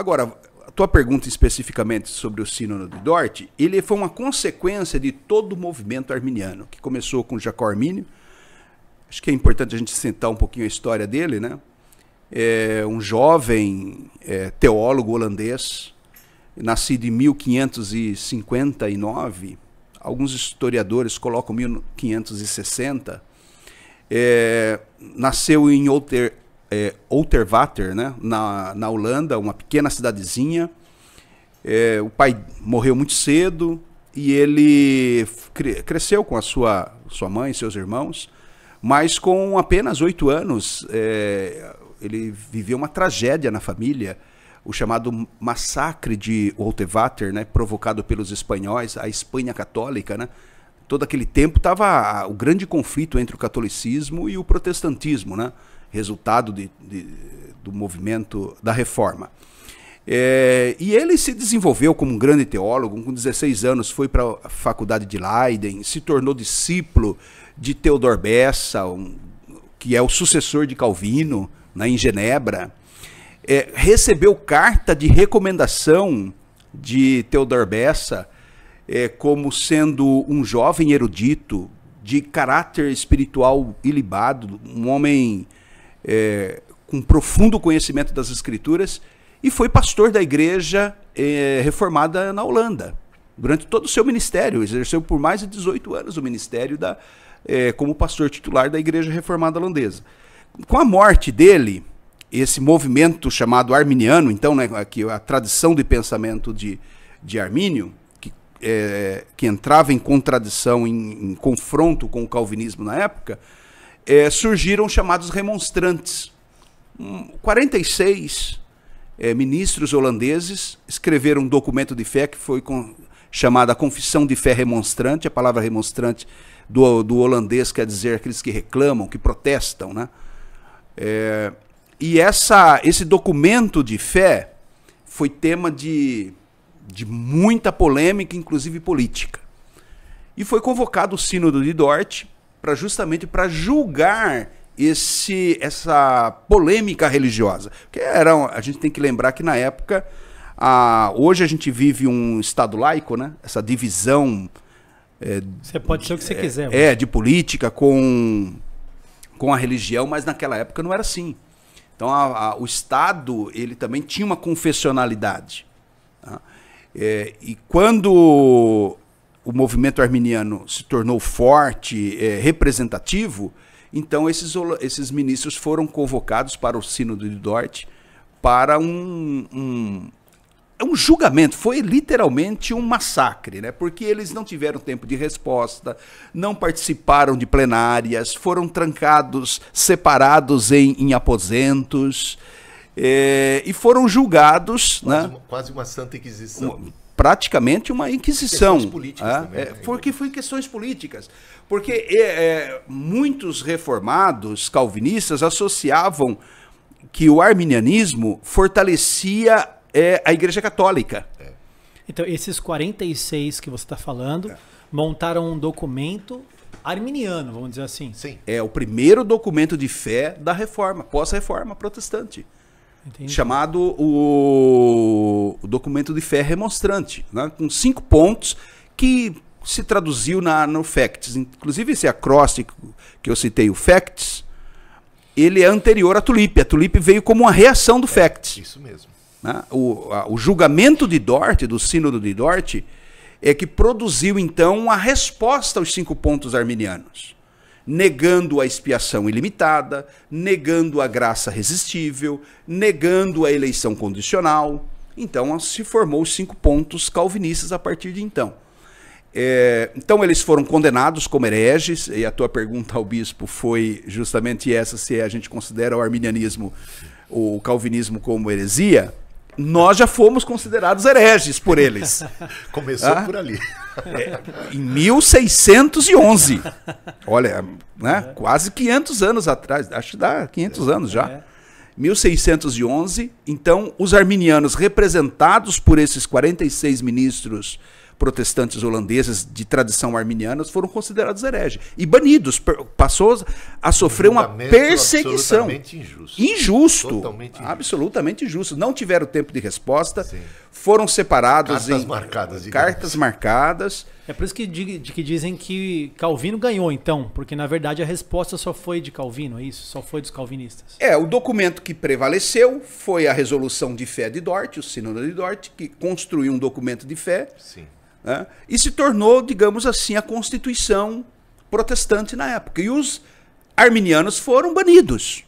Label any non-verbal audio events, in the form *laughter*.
Agora, a tua pergunta especificamente sobre o sínodo de Dort, ele foi uma consequência de todo o movimento arminiano, que começou com Jacó Arminio. Acho que é importante a gente sentar um pouquinho a história dele, né? É um jovem é, teólogo holandês, nascido em 1559, alguns historiadores colocam 1560, é, nasceu em Outer, é, né? na, na Holanda, uma pequena cidadezinha. É, o pai morreu muito cedo e ele cre cresceu com a sua, sua mãe e seus irmãos, mas com apenas oito anos é, ele viveu uma tragédia na família, o chamado massacre de Outerwater, né? provocado pelos espanhóis, a Espanha católica, né? todo aquele tempo estava o grande conflito entre o catolicismo e o protestantismo, né? resultado de, de, do movimento da reforma. É, e ele se desenvolveu como um grande teólogo, com 16 anos foi para a faculdade de Leiden, se tornou discípulo de Theodor Bessa, um, que é o sucessor de Calvino, né, em Genebra. É, recebeu carta de recomendação de Theodor Bessa é, como sendo um jovem erudito, de caráter espiritual ilibado, um homem é, com profundo conhecimento das escrituras e foi pastor da igreja é, reformada na Holanda. Durante todo o seu ministério, exerceu por mais de 18 anos o ministério da, é, como pastor titular da igreja reformada holandesa. Com a morte dele, esse movimento chamado arminiano, então, né, que a tradição de pensamento de, de Armínio, que, é, que entrava em contradição, em, em confronto com o calvinismo na época, é, surgiram chamados remonstrantes. 46 é, ministros holandeses escreveram um documento de fé que foi com, chamado a Confissão de Fé Remonstrante. A palavra remonstrante do, do holandês quer dizer aqueles que reclamam, que protestam, né? É, e essa, esse documento de fé foi tema de, de muita polêmica, inclusive política. E foi convocado o Sínodo de Dort para justamente para julgar esse essa polêmica religiosa. Porque era, a gente tem que lembrar que na época a, hoje a gente vive um estado laico, né? Essa divisão é, você pode ser o que você é, quiser. É, mas... É, de política com com a religião, mas naquela época não era assim. Então a, a, o Estado ele também tinha uma confessionalidade. Tá? É, e quando o movimento arminiano se tornou forte, é, representativo, então esses, esses ministros foram convocados para o Sínodo de Dort para um, um, é um julgamento, foi literalmente um massacre, né? porque eles não tiveram tempo de resposta, não participaram de plenárias, foram trancados, separados em, em aposentos. É, e foram julgados. Quase, né? uma, quase uma santa inquisição praticamente uma inquisição. Questões políticas é, também, é, né? porque foi questões políticas. Porque é, é, muitos reformados calvinistas associavam que o arminianismo fortalecia é, a Igreja Católica. É. Então, esses 46 que você está falando montaram um documento arminiano, vamos dizer assim. Sim. É o primeiro documento de fé da reforma, pós-reforma protestante. Entendi. Chamado o documento de fé remonstrante, né? com cinco pontos que se traduziu na, no Facts. Inclusive esse acróstico que eu citei, o Facts, ele é anterior à Tulipe. A Tulipe veio como uma reação do é, Facts. Isso mesmo. Né? O, a, o, julgamento de Dort, do sínodo de Dort, é que produziu então a resposta aos cinco pontos arminianos. Negando a expiação ilimitada, negando a graça resistível, negando a eleição condicional, então se formou os cinco pontos calvinistas a partir de então. É, então eles foram condenados como hereges, e a tua pergunta ao bispo foi justamente essa: se a gente considera o arminianismo, o calvinismo como heresia. Nós já fomos considerados hereges por eles. *laughs* Começou ah? por ali. É, em 1611. Olha, né? quase 500 anos atrás, acho que dá 500 anos já. É. 1611, então os arminianos representados por esses 46 ministros protestantes holandeses de tradição arminiana foram considerados hereges e banidos. Passou a sofrer um uma perseguição. injusto. Injusto. Totalmente injusto. Absolutamente injusto. Não tiveram tempo de resposta, Sim. foram separados cartas em marcadas, cartas assim. marcadas. É por isso que, que dizem que Calvino ganhou, então, porque na verdade a resposta só foi de Calvino, é isso? Só foi dos calvinistas. É, o documento que prevaleceu foi a resolução de fé de Dort, o sinodo de Dort, que construiu um documento de fé. Sim né? E se tornou, digamos assim, a Constituição protestante na época. E os arminianos foram banidos.